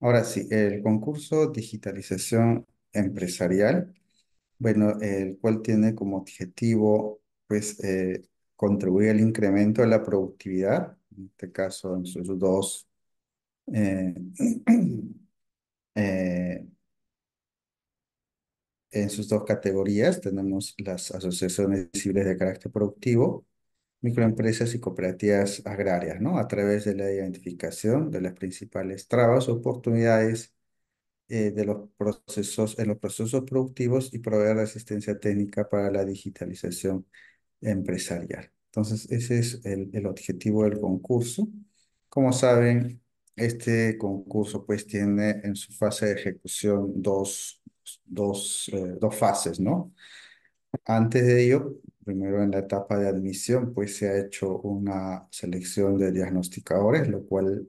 Ahora sí, el concurso Digitalización Empresarial, bueno, el cual tiene como objetivo, pues, eh, contribuir al incremento de la productividad, en este caso en sus dos eh, eh, en sus dos categorías tenemos las asociaciones civiles de carácter productivo microempresas y cooperativas agrarias, ¿no? A través de la identificación de las principales trabas, o oportunidades eh, de los procesos, en los procesos productivos y proveer asistencia técnica para la digitalización empresarial. Entonces, ese es el, objetivo del concurso. Como saben, este concurso pues tiene en su fase de ejecución dos, dos, eh, dos fases, ¿no? Antes de ello, Primero en la etapa de admisión, pues se ha hecho una selección de diagnosticadores, lo cual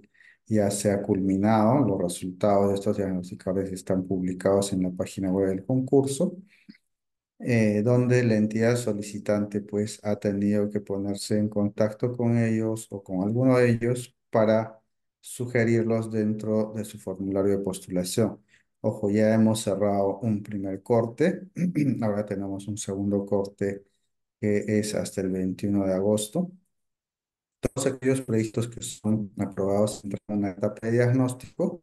ya se ha culminado. Los resultados de estos diagnosticadores están publicados en la página web del concurso, eh, donde la entidad solicitante pues ha tenido que ponerse en contacto con ellos o con alguno de ellos para sugerirlos dentro de su formulario de postulación. Ojo, ya hemos cerrado un primer corte, ahora tenemos un segundo corte que es hasta el 21 de agosto. Todos aquellos proyectos que son aprobados entran en una etapa de diagnóstico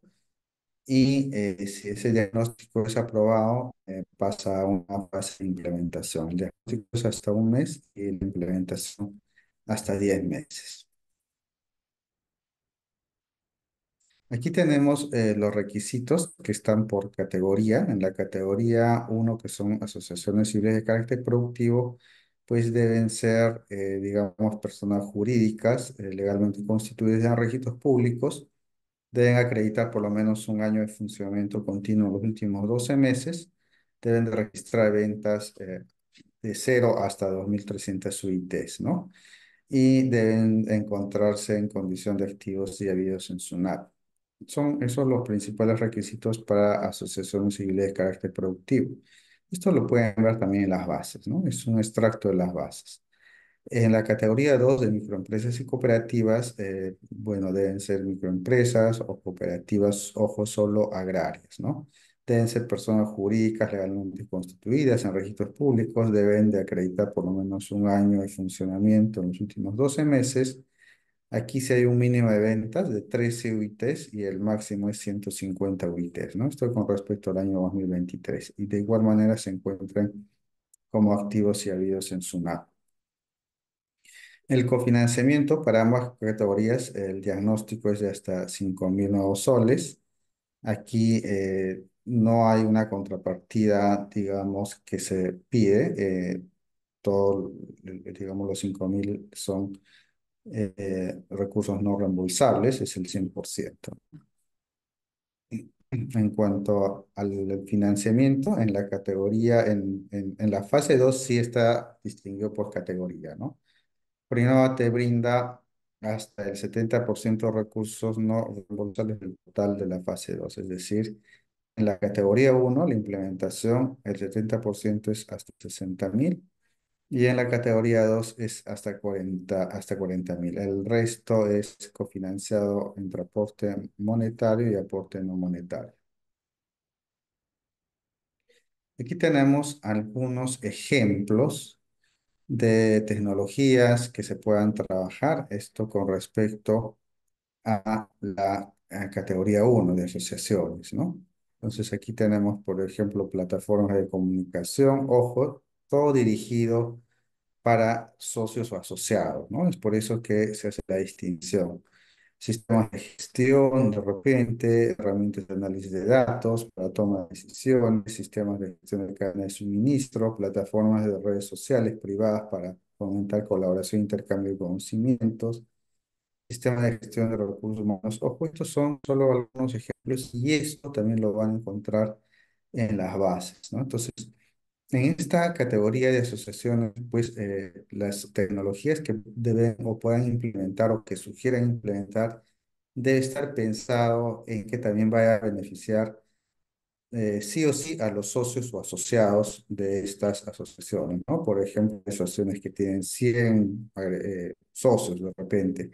y eh, si ese diagnóstico es aprobado, eh, pasa a una fase de implementación. El diagnóstico es hasta un mes y la implementación hasta 10 meses. Aquí tenemos eh, los requisitos que están por categoría. En la categoría 1, que son asociaciones civiles de carácter productivo, pues deben ser, eh, digamos, personas jurídicas eh, legalmente constituidas en registros públicos, deben acreditar por lo menos un año de funcionamiento continuo en los últimos 12 meses, deben de registrar ventas eh, de 0 hasta 2.300 UITs, ¿no? Y deben encontrarse en condición de activos y habidos en SUNAT. Son esos los principales requisitos para asociaciones civiles de carácter productivo. Esto lo pueden ver también en las bases, ¿no? Es un extracto de las bases. En la categoría 2 de microempresas y cooperativas, eh, bueno, deben ser microempresas o cooperativas, ojo, solo agrarias, ¿no? Deben ser personas jurídicas legalmente constituidas en registros públicos, deben de acreditar por lo menos un año de funcionamiento en los últimos 12 meses Aquí sí hay un mínimo de ventas de 13 UITs y el máximo es 150 UITs, ¿no? Esto con respecto al año 2023. Y de igual manera se encuentran como activos y habidos en SUNAT. El cofinanciamiento para ambas categorías, el diagnóstico es de hasta 5.000 nuevos soles. Aquí eh, no hay una contrapartida, digamos, que se pide. Eh, eh digamos, los 5.000 son eh, recursos no reembolsables es el 100%. En cuanto al financiamiento, en la categoría, en, la fase 2 sí está distinguido por categoría, ¿no? Prinova te brinda hasta el 70% de recursos no reembolsables del total de la fase 2, es decir, en la categoría 1, la implementación, el 70% es hasta 60.000, y en la categoría 2 es hasta 40 hasta mil. El resto es cofinanciado entre aporte monetario y aporte no monetario. Aquí tenemos algunos ejemplos de tecnologías que se puedan trabajar. Esto con respecto a la categoría 1 de asociaciones, ¿no? Entonces aquí tenemos, por ejemplo, plataformas de comunicación, ojo, todo dirigido para socios o asociados, ¿no? Es por eso que se hace la distinción. Sistemas de gestión, de repente, herramientas de análisis de datos para toma de decisiones, sistemas de gestión de cadena de suministro, plataformas de redes sociales privadas para fomentar colaboración, e intercambio de conocimientos, sistemas de gestión de recursos humanos. Ojo, estos son solo algunos ejemplos y esto también lo van a encontrar en las bases, ¿no? Entonces, en esta categoría de asociaciones, pues eh, las tecnologías que deben o puedan implementar o que sugieran implementar debe estar pensado en que también vaya a beneficiar eh, sí o sí a los socios o asociados de estas asociaciones, ¿no? Por ejemplo, asociaciones que tienen 100 eh, socios de repente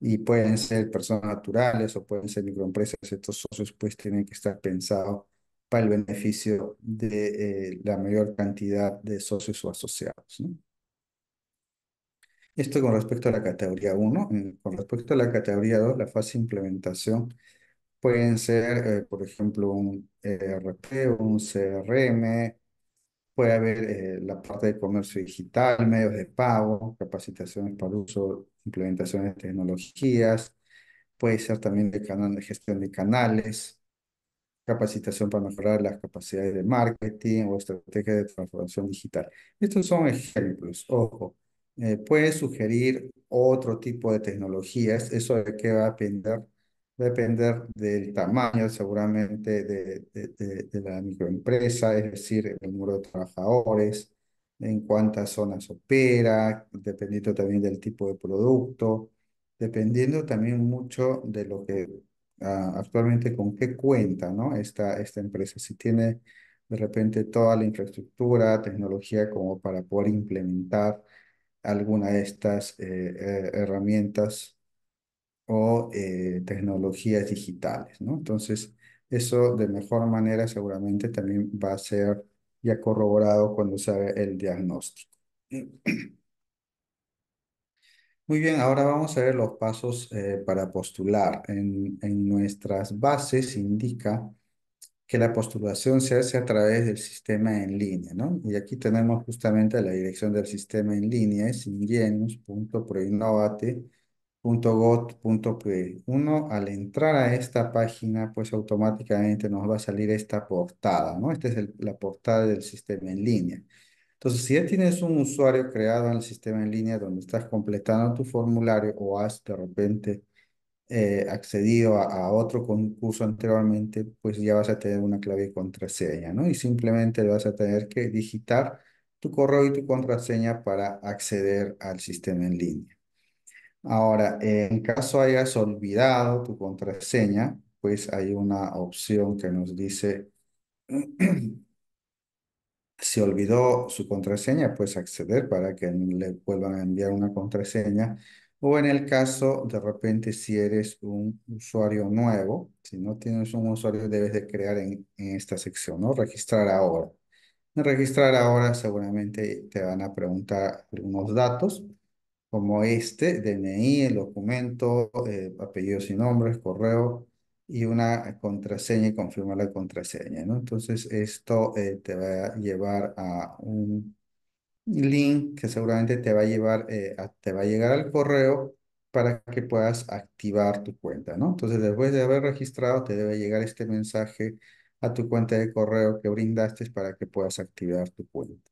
y pueden ser personas naturales o pueden ser microempresas, estos socios pues tienen que estar pensados para el beneficio de eh, la mayor cantidad de socios o asociados. Esto con respecto a la categoría 1. Con respecto a la categoría 2, la fase de implementación pueden ser, eh, por ejemplo, un ERP, eh, un CRM, puede haber la parte de comercio digital, medios de pago, capacitaciones para uso, implementaciones de tecnologías, puede ser también de, canal, de gestión de canales, capacitación para mejorar las capacidades de marketing o estrategia de transformación digital. Estos son ejemplos, ojo. Eh, puede sugerir otro tipo de tecnologías, eso de qué va a depender, va a depender del tamaño seguramente de, de, de la microempresa, es decir, el número de trabajadores, en cuántas zonas opera, dependiendo también del tipo de producto, dependiendo también mucho de lo que Ah, actualmente con qué cuenta, ¿no? Esta, esta empresa, si tiene de repente toda la infraestructura, tecnología como para poder implementar alguna de estas eh, eh, herramientas o eh, tecnologías digitales, ¿no? Entonces, eso de mejor manera seguramente también va a ser ya corroborado cuando se haga el diagnóstico. Muy bien, ahora vamos a ver los pasos eh, para postular. En, nuestras bases indica que la postulación se hace a través del sistema en línea, ¿no? Y aquí tenemos justamente la dirección del sistema en línea, es ingenus.proinnovate.got.pe. Uno, al entrar a esta página, pues automáticamente nos va a salir esta portada, ¿no? Esta es la portada del sistema en línea. Entonces, si ya tienes un usuario creado en el sistema en línea donde estás completando tu formulario o has de repente eh, accedido a, otro concurso anteriormente, pues ya vas a tener una clave y contraseña, ¿no? Y simplemente vas a tener que digitar tu correo y tu contraseña para acceder al sistema en línea. Ahora, en caso hayas olvidado tu contraseña, pues hay una opción que nos dice si olvidó su contraseña, pues acceder para que le vuelvan a enviar una contraseña. O en el caso, de repente, si eres un usuario nuevo, si no tienes un usuario, debes de crear en, esta sección, ¿no? Registrar ahora. En registrar ahora seguramente te van a preguntar algunos datos, como este, DNI, el documento, eh, apellidos y nombres, correo, y una contraseña y confirmar la contraseña, ¿no? Entonces esto eh, te va a llevar a un link que seguramente te va a llevar, eh, te va a llegar al correo para que puedas activar tu cuenta, ¿no? Entonces después de haber registrado te debe llegar este mensaje a tu cuenta de correo que brindaste para que puedas activar tu cuenta.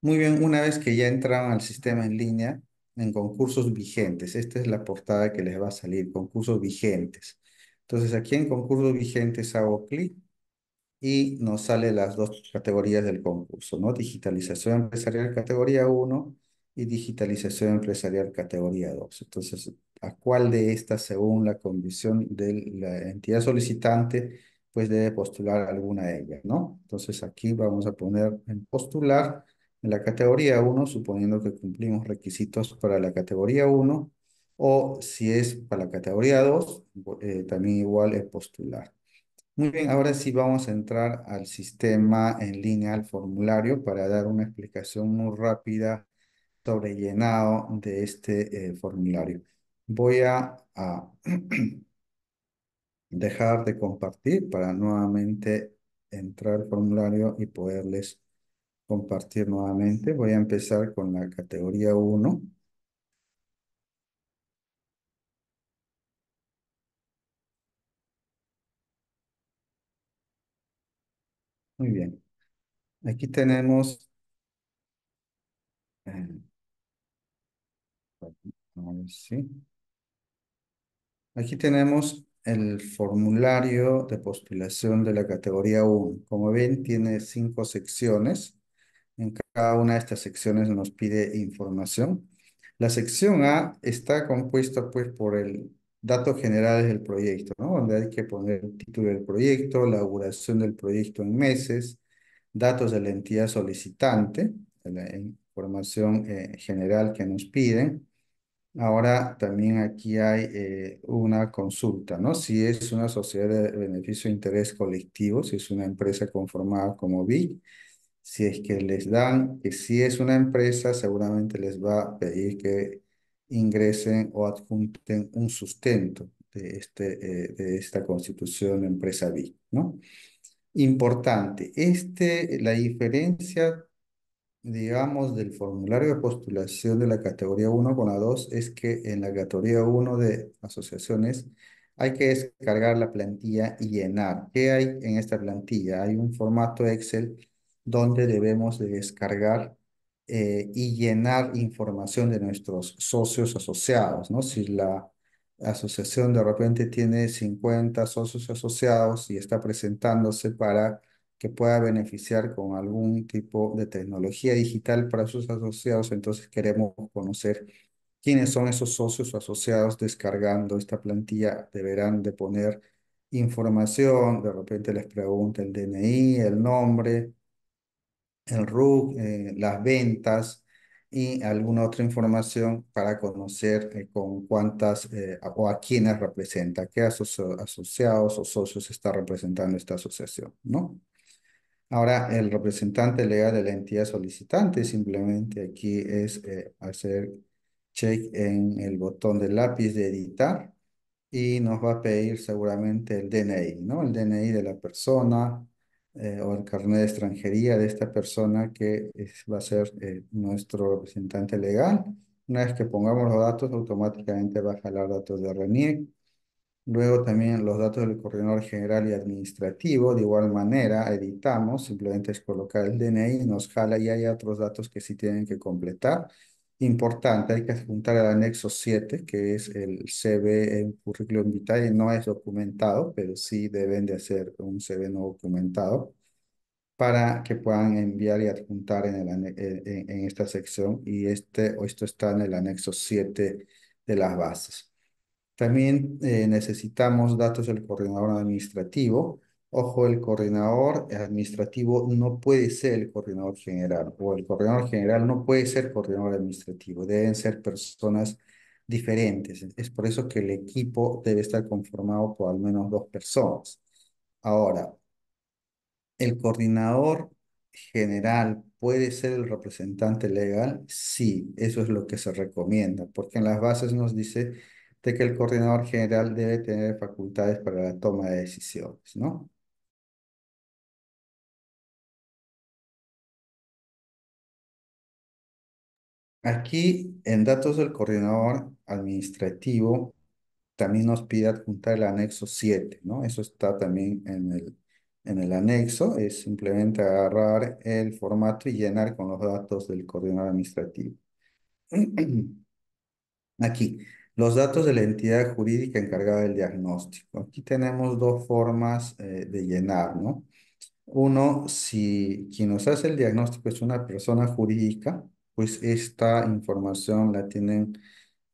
Muy bien, una vez que ya entraron al sistema en línea, en concursos vigentes. Esta es la portada que les va a salir, concursos vigentes. Entonces aquí en concursos vigentes hago clic y nos sale las dos categorías del concurso, ¿no? Digitalización empresarial categoría 1 y digitalización empresarial categoría 2. Entonces, ¿a cuál de estas, según la condición de la entidad solicitante, pues debe postular alguna de ellas, ¿no? Entonces aquí vamos a poner en postular en la categoría 1, suponiendo que cumplimos requisitos para la categoría 1, o si es para la categoría 2, eh, también igual es postular. Muy bien, ahora sí vamos a entrar al sistema en línea, al formulario, para dar una explicación muy rápida sobre llenado de este eh, formulario. Voy a, a dejar de compartir para nuevamente entrar al formulario y poderles compartir nuevamente. Voy a empezar con la categoría 1. Muy bien. Aquí tenemos... Eh, Aquí tenemos el formulario de postulación de la categoría 1. Como ven, tiene cinco secciones. En cada una de estas secciones nos pide información. La sección A está compuesta pues por el datos generales del proyecto, ¿no? Donde hay que poner el título del proyecto, la duración del proyecto en meses, datos de la entidad solicitante, la información eh, general que nos piden. Ahora también aquí hay eh, una consulta, ¿no? Si es una sociedad de beneficio e interés colectivo, si es una empresa conformada como BIC, si es que les dan, que si es una empresa, seguramente les va a pedir que ingresen o adjunten un sustento de, este, eh, de esta constitución empresa B, ¿no? Importante, este, la diferencia, digamos, del formulario de postulación de la categoría 1 con la 2 es que en la categoría 1 de asociaciones hay que descargar la plantilla y llenar. ¿Qué hay en esta plantilla? Hay un formato Excel donde debemos descargar eh, y llenar información de nuestros socios asociados, ¿no? Si la asociación de repente tiene 50 socios asociados y está presentándose para que pueda beneficiar con algún tipo de tecnología digital para sus asociados, entonces queremos conocer quiénes son esos socios asociados descargando esta plantilla, deberán de poner información, de repente les pregunta el DNI, el nombre, el RUC, eh, las ventas y alguna otra información para conocer eh, con cuántas eh, o a quiénes representa, qué asociados o socios está representando esta asociación, ¿no? Ahora, el representante legal de la entidad solicitante simplemente aquí es hacer check en el botón del lápiz de editar y nos va a pedir seguramente el DNI, ¿no? El DNI de la persona, eh, o el carnet de extranjería de esta persona que va a ser eh, nuestro representante legal. Una vez que pongamos los datos, automáticamente va a jalar datos de RENIEC. Luego también los datos del coordinador general y administrativo, de igual manera, editamos, simplemente es colocar el DNI, nos jala y hay otros datos que sí tienen que completar importante, hay que adjuntar al anexo 7, que es el CV en currículum vitae, no es documentado, pero sí deben de hacer un CV no documentado para que puedan enviar y adjuntar en, eh, eh, en, esta sección y este, esto está en el anexo 7 de las bases. También eh, necesitamos datos del coordinador administrativo, Ojo, el coordinador administrativo no puede ser el coordinador general o el coordinador general no puede ser coordinador administrativo. Deben ser personas diferentes. Es por eso que el equipo debe estar conformado por al menos dos personas. Ahora, ¿el coordinador general puede ser el representante legal? Sí, eso es lo que se recomienda, porque en las bases nos dice de que el coordinador general debe tener facultades para la toma de decisiones, ¿no? Aquí en datos del coordinador administrativo también nos pide adjuntar el anexo 7, ¿no? Eso está también en el, en el anexo, es simplemente agarrar el formato y llenar con los datos del coordinador administrativo. Aquí, los datos de la entidad jurídica encargada del diagnóstico. Aquí tenemos dos formas eh, de llenar, ¿no? Uno, si quien nos hace el diagnóstico es una persona jurídica, pues esta información la tienen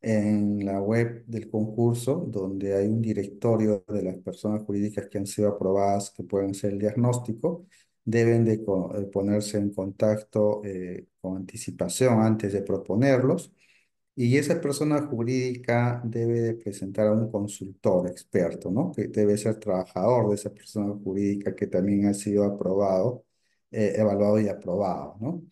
en la web del concurso, donde hay un directorio de las personas jurídicas que han sido aprobadas, que pueden hacer el diagnóstico, deben de eh, ponerse en contacto eh, con anticipación antes de proponerlos, y esa persona jurídica debe presentar a un consultor experto, ¿no? Que debe ser trabajador de esa persona jurídica que también ha sido aprobado, eh, evaluado y aprobado, ¿no?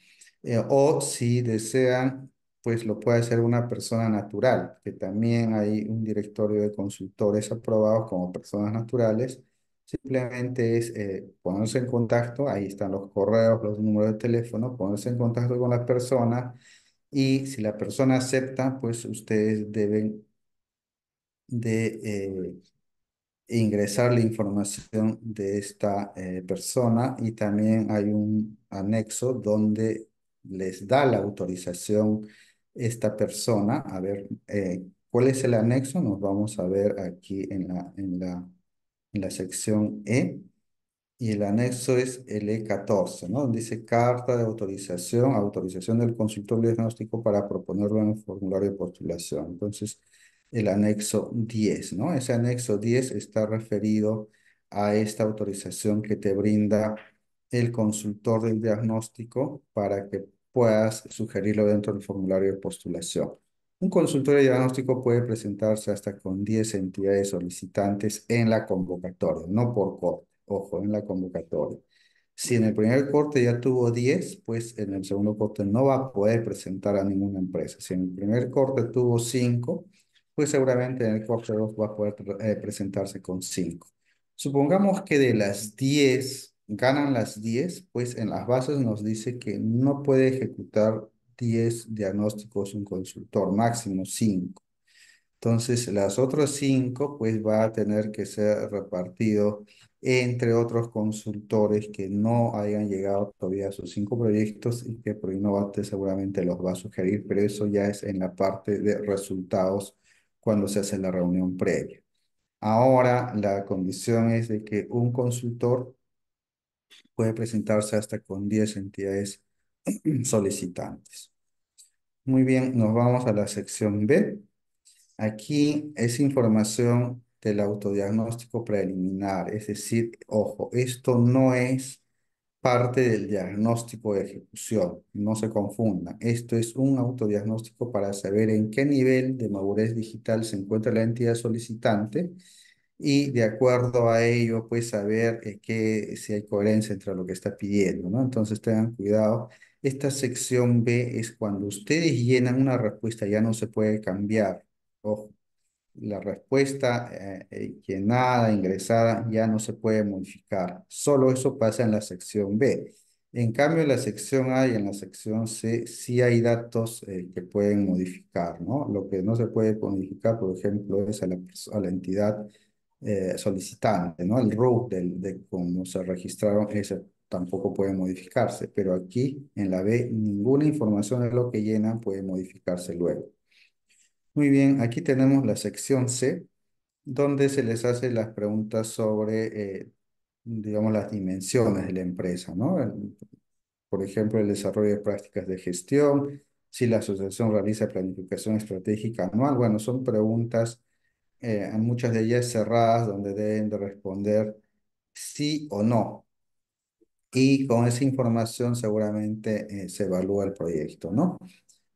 Eh, o si desean, pues lo puede hacer una persona natural, que también hay un directorio de consultores aprobados como personas naturales. Simplemente es eh, ponerse en contacto, ahí están los correos, los números de teléfono, ponerse en contacto con la persona y si la persona acepta, pues ustedes deben de eh, ingresar la información de esta persona y también hay un anexo donde les da la autorización esta persona. A ver, eh, ¿cuál es el anexo? Nos vamos a ver aquí en la, en la, en la sección E. Y el anexo es el E14, ¿no? dice carta de autorización, autorización del consultor diagnóstico para proponerlo en el formulario de postulación. Entonces, el anexo 10, ¿no? Ese anexo 10 está referido a esta autorización que te brinda el consultor del diagnóstico para que puedas sugerirlo dentro del formulario de postulación. Un consultor de diagnóstico puede presentarse hasta con 10 entidades solicitantes en la convocatoria, no por corte, ojo, en la convocatoria. Si en el primer corte ya tuvo 10, pues en el segundo corte no va a poder presentar a ninguna empresa. Si en el primer corte tuvo 5, pues seguramente en el corte va a poder eh, presentarse con 5. Supongamos que de las 10 ganan las 10, pues en las bases nos dice que no puede ejecutar 10 diagnósticos un consultor, máximo 5. Entonces, las otras 5, pues va a tener que ser repartido entre otros consultores que no hayan llegado todavía a sus 5 proyectos y que Proinnovate seguramente los va a sugerir, pero eso ya es en la parte de resultados cuando se hace la reunión previa. Ahora, la condición es de que un consultor puede presentarse hasta con 10 entidades solicitantes. Muy bien, nos vamos a la sección B. Aquí es información del autodiagnóstico preliminar, es decir, ojo, esto no es parte del diagnóstico de ejecución, no se confunda. Esto es un autodiagnóstico para saber en qué nivel de madurez digital se encuentra la entidad solicitante y de acuerdo a ello, pues saber eh, que, si hay coherencia entre lo que está pidiendo, ¿no? Entonces tengan cuidado. Esta sección B es cuando ustedes llenan una respuesta, ya no se puede cambiar. Ojo, la respuesta que eh, eh, llenada, ingresada, ya no se puede modificar. Solo eso pasa en la sección B. En cambio, en la sección A y en la sección C sí hay datos que pueden modificar, ¿no? Lo que no se puede modificar, por ejemplo, es a la, a la entidad eh, solicitante, ¿no? El route del, de cómo se registraron, ese tampoco puede modificarse, pero aquí en la B ninguna información de lo que llenan puede modificarse luego. Muy bien, aquí tenemos la sección C, donde se les hace las preguntas sobre, eh, digamos, las dimensiones de la empresa, ¿no? por ejemplo, el desarrollo de prácticas de gestión, si la asociación realiza planificación estratégica anual. Bueno, son preguntas eh, muchas de ellas cerradas, donde deben de responder sí o no. Y con esa información seguramente eh, se evalúa el proyecto, ¿no?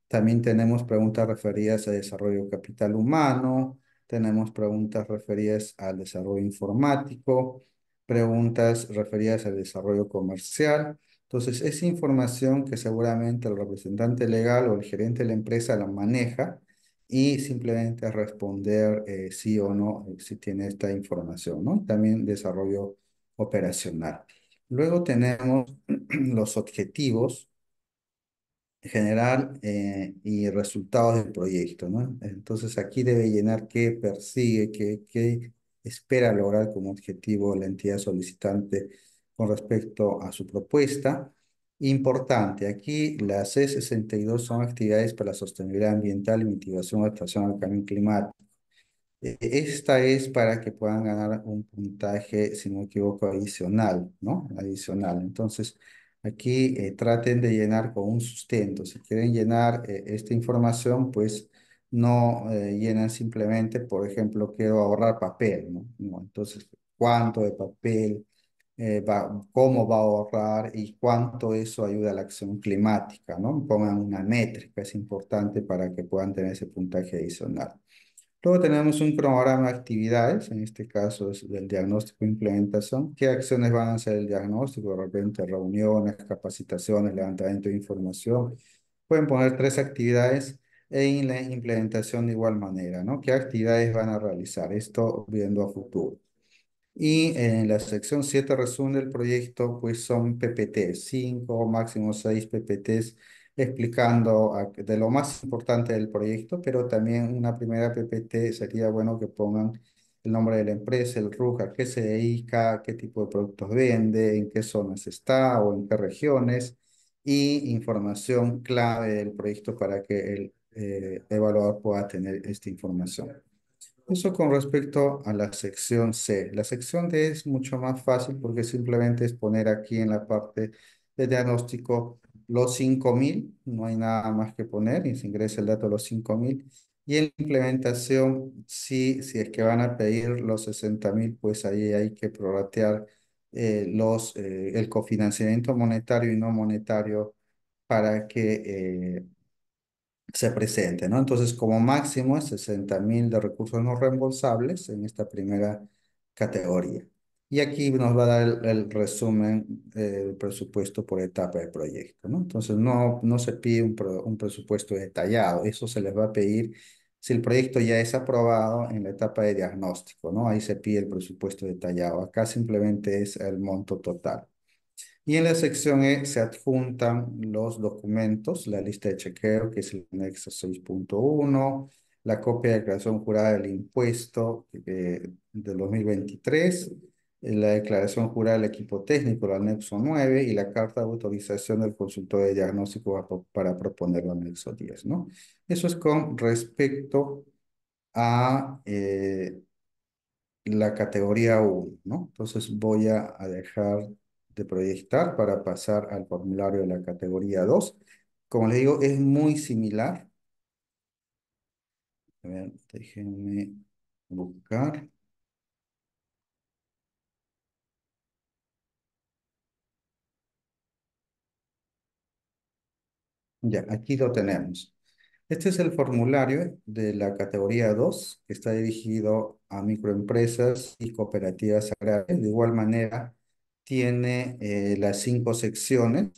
También tenemos preguntas referidas a desarrollo capital humano, tenemos preguntas referidas al desarrollo informático, preguntas referidas al desarrollo comercial. Entonces, esa información que seguramente el representante legal o el gerente de la empresa la maneja, y simplemente responder eh, sí o no eh, si tiene esta información, ¿no? También desarrollo operacional. Luego tenemos los objetivos general eh, y resultados del proyecto, ¿no? Entonces aquí debe llenar qué persigue, qué, qué espera lograr como objetivo la entidad solicitante con respecto a su propuesta. Importante, aquí las C62 son actividades para la sostenibilidad ambiental y mitigación de adaptación al cambio climático. E, esta es para que puedan ganar un puntaje, si no me equivoco, adicional, ¿no? Adicional. Entonces, aquí eh, traten de llenar con un sustento. Si quieren llenar eh, esta información, pues no eh, llenan simplemente, por ejemplo, quiero ahorrar papel, ¿no? ¿no? Entonces, ¿cuánto de papel? Eh, va, cómo va a ahorrar y cuánto eso ayuda a la acción climática, ¿no? Pongan una métrica, es importante para que puedan tener ese puntaje adicional. Luego tenemos un cronograma de actividades, en este caso es del diagnóstico e implementación. ¿Qué acciones van a hacer el diagnóstico? De repente reuniones, capacitaciones, levantamiento de información. Pueden poner tres actividades en la implementación de igual manera, ¿no? ¿Qué actividades van a realizar? Esto viendo a futuro. Y en la sección 7 resumen del proyecto, pues son PPT, 5 o máximo 6 PPTs explicando de lo más importante del proyecto, pero también una primera PPT sería bueno que pongan el nombre de la empresa, el RUC, a qué se dedica, qué tipo de productos vende, en qué zonas está o en qué regiones, y información clave del proyecto para que el eh, evaluador pueda tener esta información. Eso con respecto a la sección C. La sección D es mucho más fácil porque simplemente es poner aquí en la parte de diagnóstico los 5000, no hay nada más que poner y se ingresa el dato de los 5000. Y en implementación, si, si es que van a pedir los 60.000, pues ahí hay que prorratear eh, los, eh, el cofinanciamiento monetario y no monetario para que eh, se presente, ¿no? Entonces, como máximo es 60 mil de recursos no reembolsables en esta primera categoría. Y aquí nos va a dar el, resumen eh, del presupuesto por etapa de proyecto, ¿no? Entonces, no, no se pide un, un presupuesto detallado, eso se les va a pedir si el proyecto ya es aprobado en la etapa de diagnóstico, ¿no? Ahí se pide el presupuesto detallado, acá simplemente es el monto total. Y en la sección E se adjuntan los documentos, la lista de chequeo, que es el anexo 6.1, la copia de declaración jurada del impuesto de eh, del 2023, eh, la declaración jurada del equipo técnico, el anexo 9, y la carta de autorización del consultor de diagnóstico para proponer el anexo 10, ¿no? Eso es con respecto a eh, la categoría 1, ¿no? Entonces voy a dejar de proyectar para pasar al formulario de la categoría 2. Como les digo, es muy similar. A ver, déjenme buscar. Ya, aquí lo tenemos. Este es el formulario de la categoría 2, que está dirigido a microempresas y cooperativas agrarias. De igual manera, tiene eh, las cinco secciones.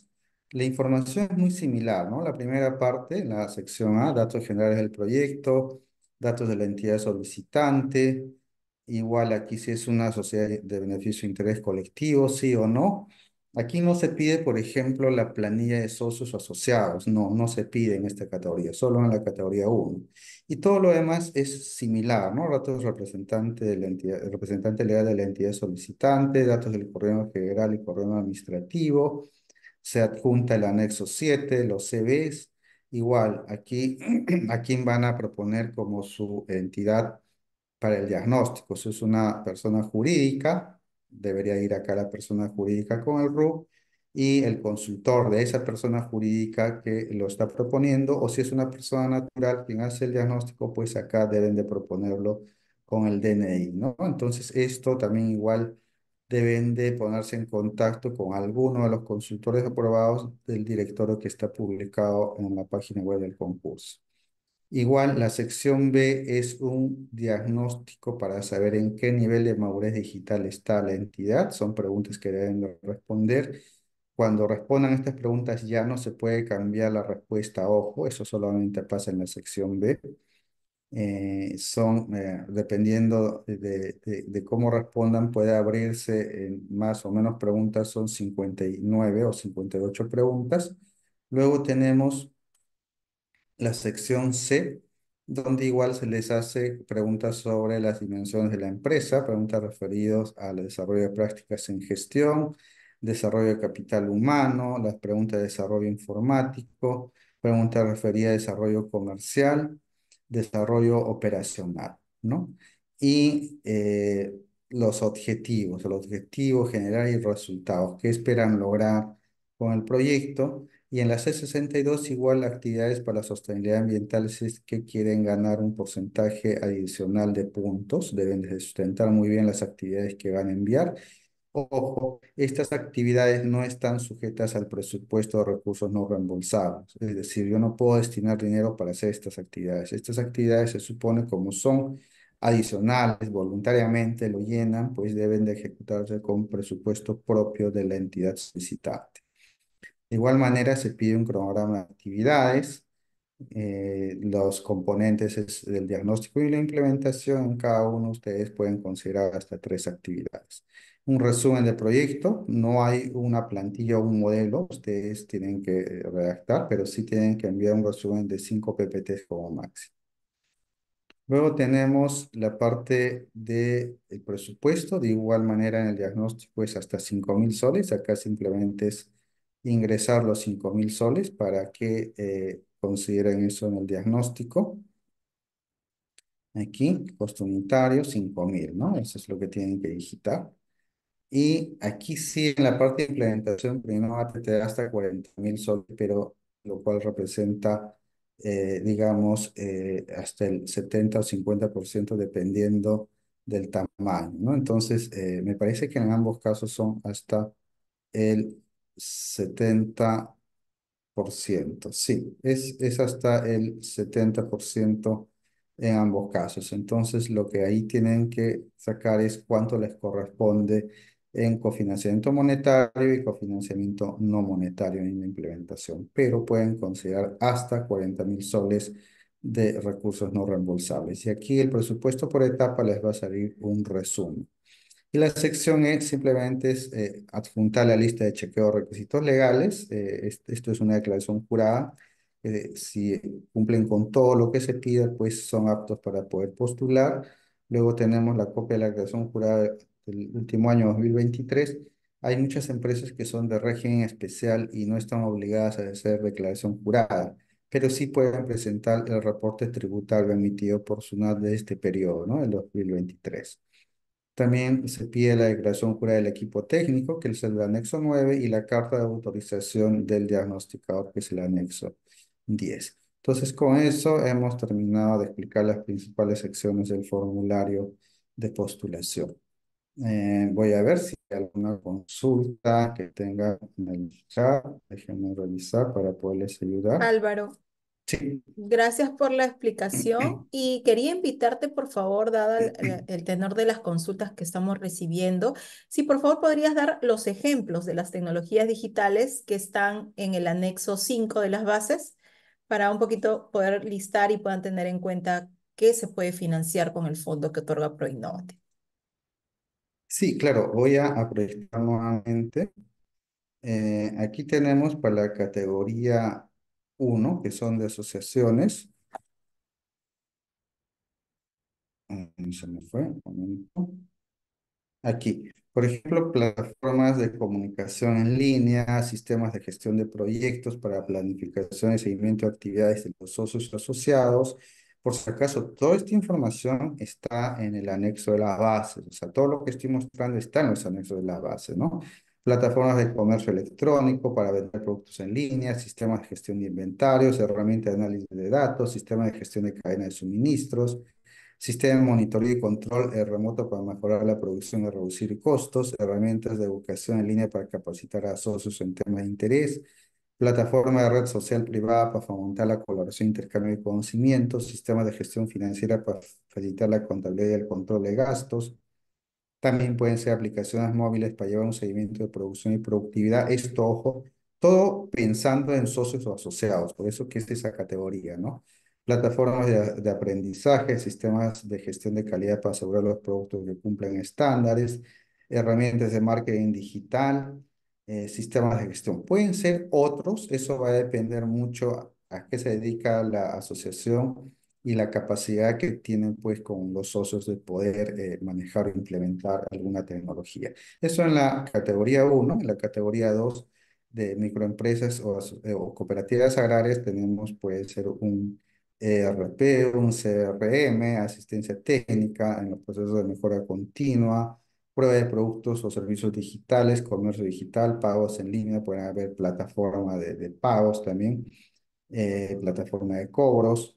La información es muy similar, ¿no? La primera parte, la sección A, datos generales del proyecto, datos de la entidad solicitante, igual aquí si es una sociedad de beneficio interés colectivo, sí o no, Aquí no se pide, por ejemplo, la planilla de socios o asociados. No, no se pide en esta categoría, solo en la categoría 1. Y todo lo demás es similar, ¿no? Datos representante de la entidad, representante legal de la entidad solicitante, datos del correo general y correo administrativo. Se adjunta el anexo 7, los CVs. Igual, aquí a quién van a proponer como su entidad para el diagnóstico. Si es una persona jurídica, debería ir acá la persona jurídica con el RUC y el consultor de esa persona jurídica que lo está proponiendo, o si es una persona natural quien hace el diagnóstico, pues acá deben de proponerlo con el DNI, ¿no? Entonces esto también igual deben de ponerse en contacto con alguno de los consultores aprobados del directorio que está publicado en la página web del concurso. Igual, la sección B es un diagnóstico para saber en qué nivel de madurez digital está la entidad. Son preguntas que deben responder. Cuando respondan estas preguntas ya no se puede cambiar la respuesta, ojo, eso solamente pasa en la sección B. Eh, son, eh, dependiendo de, cómo respondan, puede abrirse más o menos preguntas, son 59 o 58 preguntas. Luego tenemos la sección C, donde igual se les hace preguntas sobre las dimensiones de la empresa, preguntas referidas al desarrollo de prácticas en gestión, desarrollo de capital humano, las preguntas de desarrollo informático, preguntas referidas a desarrollo comercial, desarrollo operacional, ¿no? Y eh, los objetivos, el objetivo general y resultados, que esperan lograr con el proyecto y en la C62 igual actividades para sostenibilidad ambiental si es que quieren ganar un porcentaje adicional de puntos, deben de sustentar muy bien las actividades que van a enviar. Ojo, estas actividades no están sujetas al presupuesto de recursos no reembolsados, es decir, yo no puedo destinar dinero para hacer estas actividades. Estas actividades se supone como son adicionales, voluntariamente lo llenan, pues deben de ejecutarse con presupuesto propio de la entidad solicitante. De igual manera, se pide un cronograma de actividades, eh, los componentes del diagnóstico y la implementación. cada uno ustedes pueden considerar hasta tres actividades. Un resumen del proyecto, no hay una plantilla o un modelo, ustedes tienen que redactar, pero sí tienen que enviar un resumen de cinco PPTs como máximo. Luego tenemos la parte del el presupuesto, de igual manera en el diagnóstico es hasta 5.000 soles, acá simplemente es ingresar los 5.000 soles para que eh, consideren eso en el diagnóstico. Aquí, costo unitario, 5.000, ¿no? Eso es lo que tienen que digitar. Y aquí sí, en la parte de implementación, primero a tener hasta 40.000 soles, pero lo cual representa, eh, digamos, eh, hasta el 70 o 50% dependiendo del tamaño, ¿no? Entonces, me parece que en ambos casos son hasta el 70%. Sí, es, es hasta el 70% en ambos casos. Entonces, lo que ahí tienen que sacar es cuánto les corresponde en cofinanciamiento monetario y cofinanciamiento no monetario en implementación, pero pueden considerar hasta 40 mil soles de recursos no reembolsables. Y aquí el presupuesto por etapa les va a salir un resumen. Y la sección E simplemente es eh, adjuntar la lista de chequeo de requisitos legales. Eh, esto es una declaración jurada. Eh, si cumplen con todo lo que se pide, pues son aptos para poder postular. Luego tenemos la copia de la declaración jurada del último año 2023. Hay muchas empresas que son de régimen especial y no están obligadas a hacer declaración jurada, pero sí pueden presentar el reporte tributario emitido por SUNAT de este periodo, ¿no? El 2023. También se pide la declaración jurada del equipo técnico, que es el anexo 9, y la carta de autorización del diagnosticador, que es el anexo 10. Entonces, con eso hemos terminado de explicar las principales secciones del formulario de postulación. Eh, voy a ver si hay alguna consulta que tenga en el chat. Déjenme revisar para poderles ayudar. Álvaro, Gracias por la explicación y quería invitarte, por favor, dada el, tenor de las consultas que estamos recibiendo, si por favor podrías dar los ejemplos de las tecnologías digitales que están en el anexo 5 de las bases para un poquito poder listar y puedan tener en cuenta qué se puede financiar con el fondo que otorga Proinnovate. Sí, claro, voy a proyectar nuevamente. Eh, aquí tenemos para la categoría uno, que son de asociaciones. Mm, se me fue. Aquí. Por ejemplo, plataformas de comunicación en línea, sistemas de gestión de proyectos para planificación y seguimiento de actividades de los socios asociados. Por si acaso, toda esta información está en el anexo de la base, O sea, todo lo que estoy mostrando está en los anexos de la base, ¿no? plataformas de comercio electrónico para vender productos en línea, sistemas de gestión de inventarios, herramientas de análisis de datos, sistemas de gestión de cadena de suministros, sistema de monitoreo y control remoto para mejorar la producción y reducir costos, herramientas de educación en línea para capacitar a socios en temas de interés, plataforma de red social privada para fomentar la colaboración, intercambio de conocimientos, sistemas de gestión financiera para facilitar la contabilidad y el control de gastos, también pueden ser aplicaciones móviles para llevar un seguimiento de producción y productividad. Esto, ojo, todo pensando en socios o asociados, por eso que es esa categoría, ¿no? Plataformas de, aprendizaje, sistemas de gestión de calidad para asegurar los productos que cumplan estándares, herramientas de marketing digital, eh, sistemas de gestión. Pueden ser otros, eso va a depender mucho a qué se dedica la asociación y la capacidad que tienen pues con los socios de poder eh, manejar o implementar alguna tecnología. Eso en la categoría 1, en la categoría 2 de microempresas eh, o, cooperativas agrarias tenemos puede ser un ERP, un CRM, asistencia técnica en los procesos de mejora continua, prueba de productos o servicios digitales, comercio digital, pagos en línea, pueden haber plataforma de, pagos también, eh, plataforma de cobros,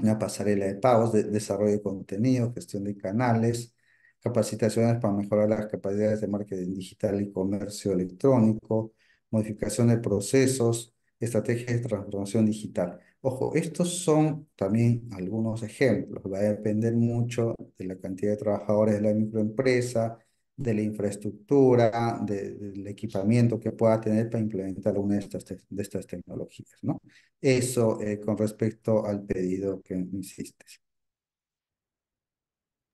una pasarela de pagos, de, desarrollo de contenido, gestión de canales, capacitaciones para mejorar las capacidades de marketing digital y comercio electrónico, modificación de procesos, estrategias de transformación digital. Ojo, estos son también algunos ejemplos. Va a depender mucho de la cantidad de trabajadores de la microempresa, de la infraestructura, del equipamiento que pueda tener para implementar una de estas, de estas tecnologías, ¿no? Eso eh, con respecto al pedido que hiciste.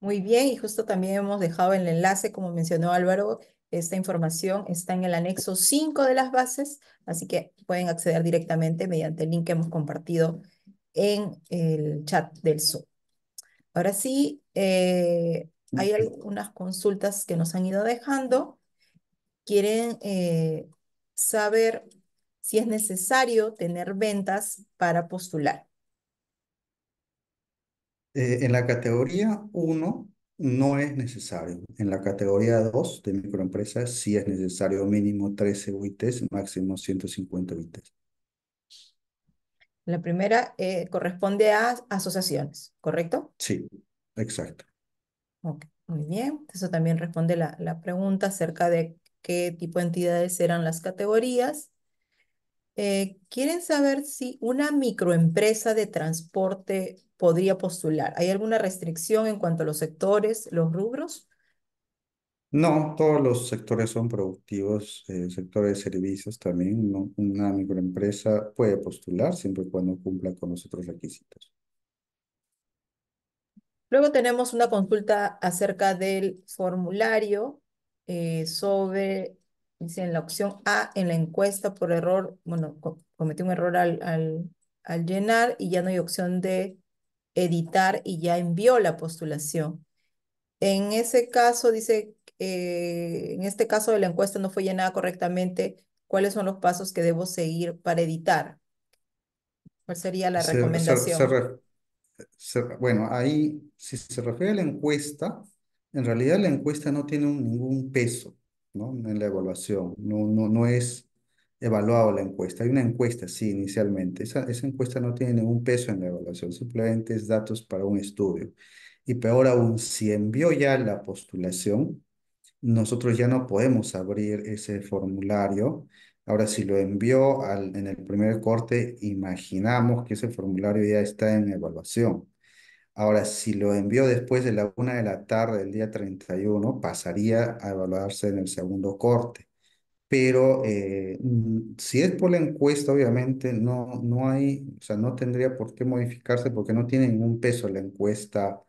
Muy bien, y justo también hemos dejado el enlace, como mencionó Álvaro, esta información está en el anexo 5 de las bases, así que pueden acceder directamente mediante el link que hemos compartido en el chat del Zoom. Ahora sí, eh, hay algunas consultas que nos han ido dejando. Quieren eh, saber si es necesario tener ventas para postular. Eh, en la categoría 1 no es necesario. En la categoría 2 de microempresas sí es necesario mínimo 13 UITs, máximo 150 UITs. La primera eh, corresponde a asociaciones, ¿correcto? Sí, exacto muy bien, eso también responde la, pregunta acerca de qué tipo de entidades eran las categorías. Eh, quieren saber si una microempresa de transporte podría postular. ¿Hay alguna restricción en cuanto a los sectores, los rubros? No, todos los sectores son productivos, eh, sectores de servicios también. una microempresa puede postular siempre y cuando cumpla con los otros requisitos. Luego tenemos una consulta acerca del formulario eh, sobre, dice, en la opción A, en la encuesta por error, bueno, cometí un error al, al, llenar y ya no hay opción de editar y ya envió la postulación. En ese caso, dice, eh, en este caso de la encuesta no fue llenada correctamente, ¿cuáles son los pasos que debo seguir para editar? ¿Cuál sería la recomendación? bueno, ahí, si se refiere a la encuesta, en realidad la encuesta no tiene ningún peso ¿no? en la evaluación, no, no, no es evaluado la encuesta. Hay una encuesta, sí, inicialmente. Esa, esa encuesta no tiene ningún peso en la evaluación, simplemente es datos para un estudio. Y peor aún, si envió ya la postulación, nosotros ya no podemos abrir ese formulario Ahora, si lo envió en el primer corte, imaginamos que ese formulario ya está en evaluación. Ahora, si lo envió después de la una de la tarde del día 31, pasaría a evaluarse en el segundo corte. Pero eh, mm, si es por la encuesta, obviamente no, no hay, o sea, no tendría por qué modificarse porque no tiene ningún peso la encuesta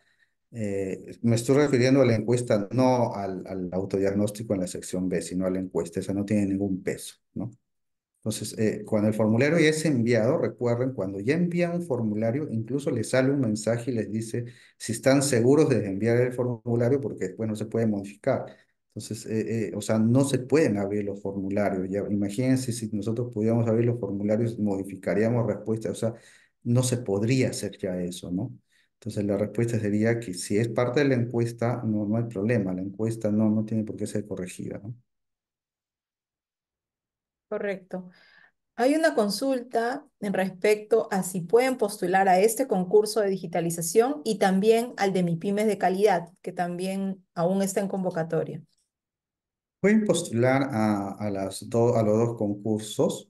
eh, me estoy refiriendo a la encuesta, no al, autodiagnóstico en la sección B, sino a la encuesta. Esa no tiene ningún peso, ¿no? Entonces, eh, cuando el formulario ya es enviado, recuerden, cuando ya envían un formulario, incluso les sale un mensaje y les dice si están seguros de enviar el formulario porque después no se puede modificar. Entonces, eh, o sea, no se pueden abrir los formularios. imagínense si nosotros pudiéramos abrir los formularios, modificaríamos respuestas. O sea, no se podría hacer ya eso, ¿no? Entonces la respuesta sería que si es parte de la encuesta, no, no hay problema, la encuesta no, no tiene por qué ser corregida. Correcto. Hay una consulta en respecto a si pueden postular a este concurso de digitalización y también al de MIPIMES de calidad, que también aún está en convocatoria. Pueden postular a, las a los dos concursos.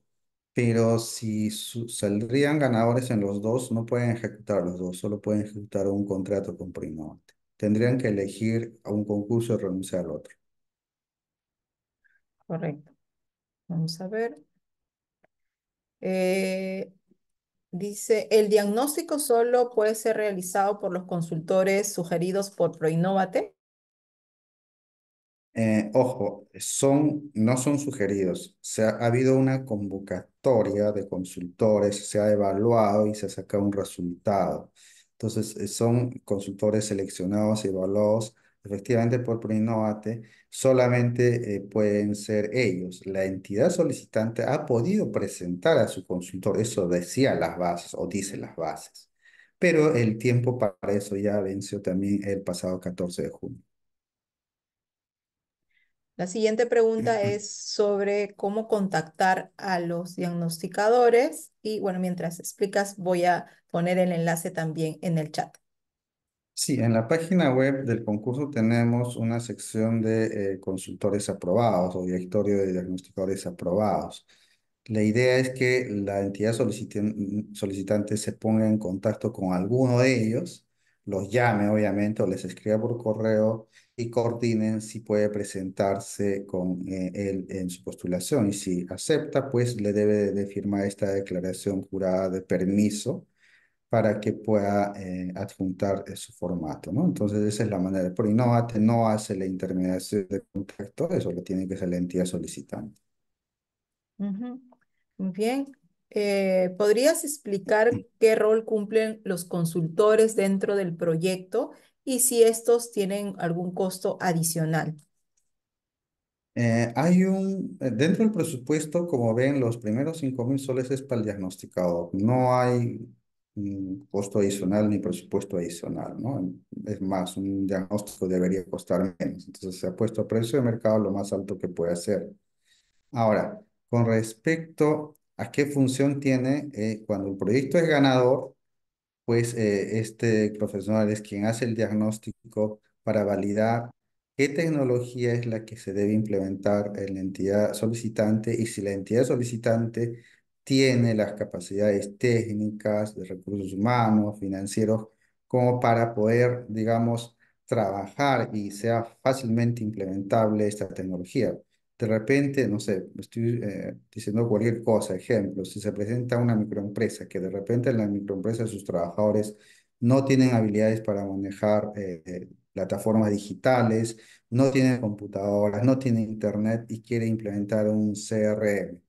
Pero si saldrían ganadores en los dos, no pueden ejecutar los dos, solo pueden ejecutar un contrato con ProInovate. Tendrían que elegir a un concurso y renunciar al otro. Correcto. Vamos a ver. Eh, dice, el diagnóstico solo puede ser realizado por los consultores sugeridos por Proinnovate. Eh, ojo, son, no son sugeridos. Se ha, habido una convocatoria de consultores, se ha evaluado y se ha sacado un resultado. Entonces, eh, son consultores seleccionados y evaluados efectivamente por Prinovate. Solamente eh, pueden ser ellos. La entidad solicitante ha podido presentar a su consultor, eso decía las bases o dice las bases. Pero el tiempo para eso ya venció también el pasado 14 de junio. La siguiente pregunta es sobre cómo contactar a los diagnosticadores y bueno, mientras explicas voy a poner el enlace también en el chat. Sí, en la página web del concurso tenemos una sección de eh, consultores aprobados o directorio de diagnosticadores aprobados. La idea es que la entidad solicitante se ponga en contacto con alguno de ellos los llame, obviamente, o les escriba por correo y coordinen si puede presentarse con eh, él en su postulación. Y si acepta, pues le debe de firmar esta declaración jurada de permiso para que pueda eh, adjuntar eh, su formato, ¿no? Entonces esa es la manera. Por INOA no hace la intermediación de contacto, eso lo tiene que ser la entidad solicitante. Muy bien. Eh, ¿Podrías explicar qué rol cumplen los consultores dentro del proyecto y si estos tienen algún costo adicional? Eh, hay un, eh, dentro del presupuesto, como ven, los primeros 5 mil soles es para el diagnosticador. No hay costo adicional ni presupuesto adicional, ¿no? Es más, un diagnóstico debería costar menos. Entonces se ha puesto a precio de mercado lo más alto que puede ser. Ahora, con respecto a qué función tiene eh, cuando el proyecto es ganador, pues eh, este profesional es quien hace el diagnóstico para validar qué tecnología es la que se debe implementar en la entidad solicitante y si la entidad solicitante tiene las capacidades técnicas, de recursos humanos, financieros, como para poder, digamos, trabajar y sea fácilmente implementable esta tecnología. De repente, no sé, estoy eh, diciendo cualquier cosa, ejemplo, si se presenta una microempresa que de repente en la microempresa sus trabajadores no tienen habilidades para manejar eh, plataformas digitales, no tienen computadoras, no tienen internet y quiere implementar un CRM,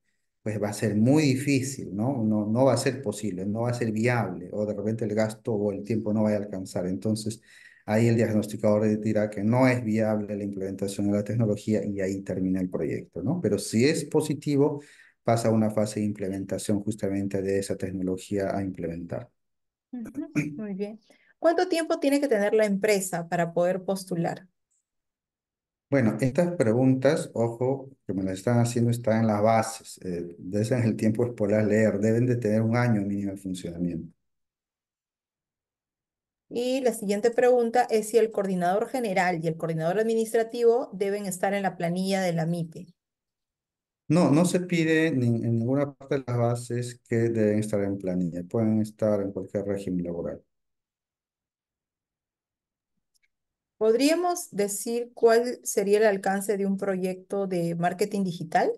pues va a ser muy difícil, ¿no? No, no va a ser posible, no va a ser viable o de repente el gasto o el tiempo no va a alcanzar. Entonces, Ahí el diagnosticador dirá que no es viable la implementación de la tecnología y ahí termina el proyecto, ¿no? Pero si es positivo, pasa a una fase de implementación justamente de esa tecnología a implementar. Muy bien. ¿Cuánto tiempo tiene que tener la empresa para poder postular? Bueno, estas preguntas, ojo, que me las están haciendo, están en las bases. Eh, de ser el tiempo es por leer. Deben de tener un año mínimo de funcionamiento. Y la siguiente pregunta es si el coordinador general y el coordinador administrativo deben estar en la planilla de la MIPE. No, no se pide en ninguna parte de las bases que deben estar en planilla. Pueden estar en cualquier régimen laboral. ¿Podríamos decir cuál sería el alcance de un proyecto de marketing digital?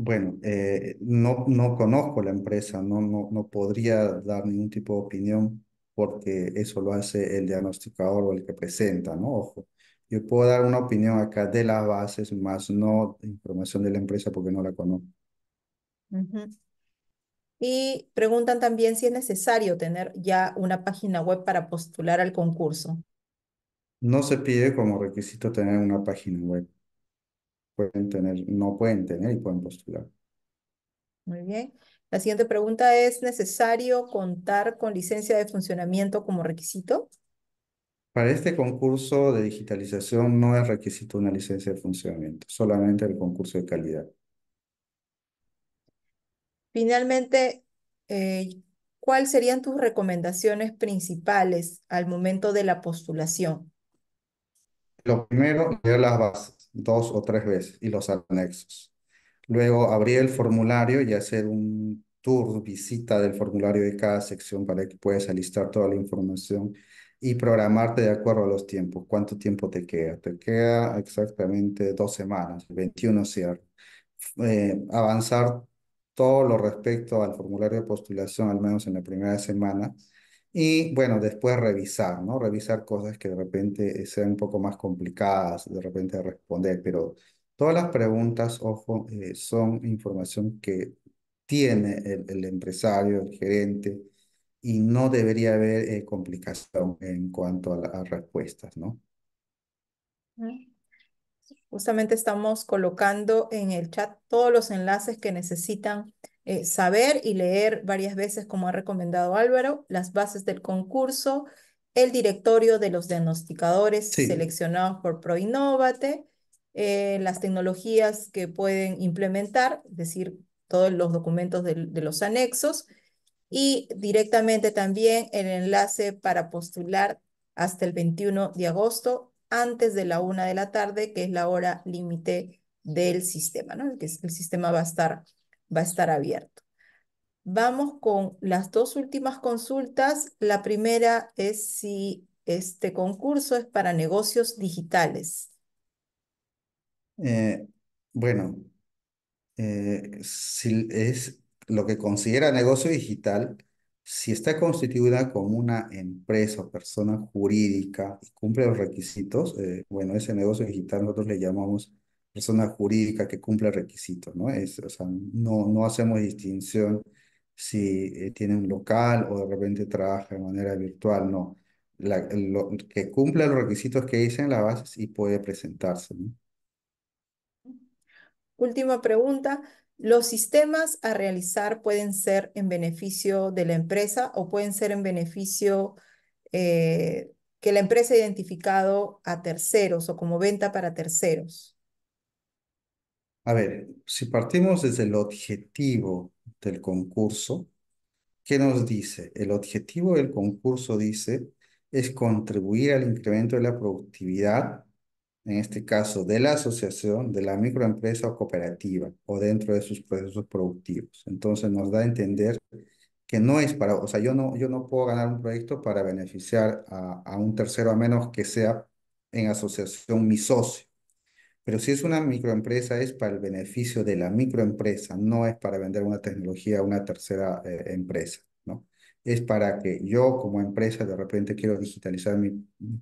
Bueno, eh, no, no conozco la empresa, no, no, no podría dar ningún tipo de opinión porque eso lo hace el diagnosticador o el que presenta, ¿no? Ojo, yo puedo dar una opinión acá de las bases, más no información de la empresa porque no la conozco. Y preguntan también si es necesario tener ya una página web para postular al concurso. No se pide como requisito tener una página web pueden tener, no pueden tener y pueden postular. Muy bien. La siguiente pregunta es, ¿necesario contar con licencia de funcionamiento como requisito? Para este concurso de digitalización no es requisito una licencia de funcionamiento, solamente el concurso de calidad. Finalmente, eh, ¿cuáles serían tus recomendaciones principales al momento de la postulación? Lo primero, leer las bases dos o tres veces y los anexos. Luego abrir el formulario y hacer un tour, visita del formulario de cada sección para que puedas alistar toda la información y programarte de acuerdo a los tiempos. ¿Cuánto tiempo te queda? Te queda exactamente dos semanas, 21 cierre. Eh, avanzar todo lo respecto al formulario de postulación, al menos en la primera semana, y bueno, después revisar, ¿no? Revisar cosas que de repente sean un poco más complicadas, de repente responder, pero todas las preguntas, ojo, eh, son información que tiene el, empresario, el gerente, y no debería haber eh, complicación en cuanto a, las respuestas, ¿no? Justamente estamos colocando en el chat todos los enlaces que necesitan eh, saber y leer varias veces, como ha recomendado Álvaro, las bases del concurso, el directorio de los diagnosticadores seleccionados por ProInnovate, eh, las tecnologías que pueden implementar, es decir, todos los documentos de, los anexos, y directamente también el enlace para postular hasta el 21 de agosto antes de la una de la tarde, que es la hora límite del sistema, ¿no? que el sistema va a estar va a estar abierto. Vamos con las dos últimas consultas. La primera es si este concurso es para negocios digitales. Eh, bueno, eh, si es lo que considera negocio digital, si está constituida como una empresa o persona jurídica y cumple los requisitos, eh, bueno, ese negocio digital nosotros le llamamos persona jurídica que cumpla requisitos, ¿no? Es, o sea, no, no hacemos distinción si eh, tiene un local o de repente trabaja de manera virtual, no. que cumpla los requisitos que dicen la base y puede presentarse. Última pregunta. ¿Los sistemas a realizar pueden ser en beneficio de la empresa o pueden ser en beneficio eh, que la empresa ha identificado a terceros o como venta para terceros? A ver, si partimos desde el objetivo del concurso, ¿qué nos dice? El objetivo del concurso dice es contribuir al incremento de la productividad, en este caso de la asociación, de la microempresa o cooperativa, o dentro de sus procesos productivos. Entonces nos da a entender que no es para, o sea, yo no, yo no puedo ganar un proyecto para beneficiar a un tercero a menos que sea en asociación mi socio. Pero si es una microempresa, es para el beneficio de la microempresa, no es para vender una tecnología a una tercera eh, empresa, ¿no? Es para que yo como empresa de repente quiero digitalizar mi,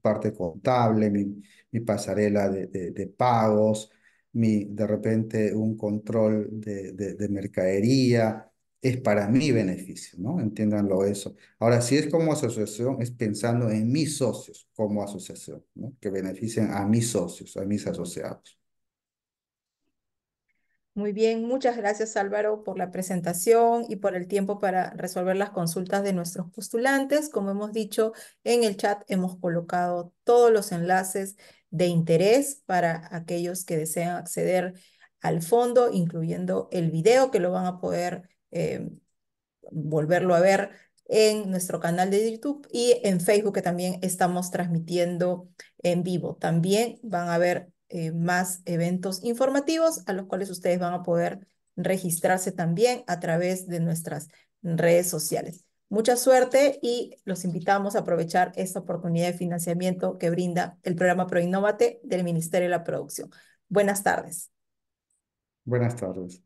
parte contable, mi, pasarela de, pagos, mi, de repente un control de mercadería, es para mi beneficio, ¿no? Entiéndanlo eso. Ahora, si es como asociación, es pensando en mis socios como asociación, ¿no? Que beneficien a mis socios, a mis asociados. Muy bien, muchas gracias Álvaro por la presentación y por el tiempo para resolver las consultas de nuestros postulantes. Como hemos dicho, en el chat hemos colocado todos los enlaces de interés para aquellos que desean acceder al fondo, incluyendo el video que lo van a poder eh, volverlo a ver en nuestro canal de YouTube y en Facebook que también estamos transmitiendo en vivo. También van a haber eh, más eventos informativos a los cuales ustedes van a poder registrarse también a través de nuestras redes sociales. Mucha suerte y los invitamos a aprovechar esta oportunidad de financiamiento que brinda el programa ProInnovate del Ministerio de la Producción. Buenas tardes. Buenas tardes.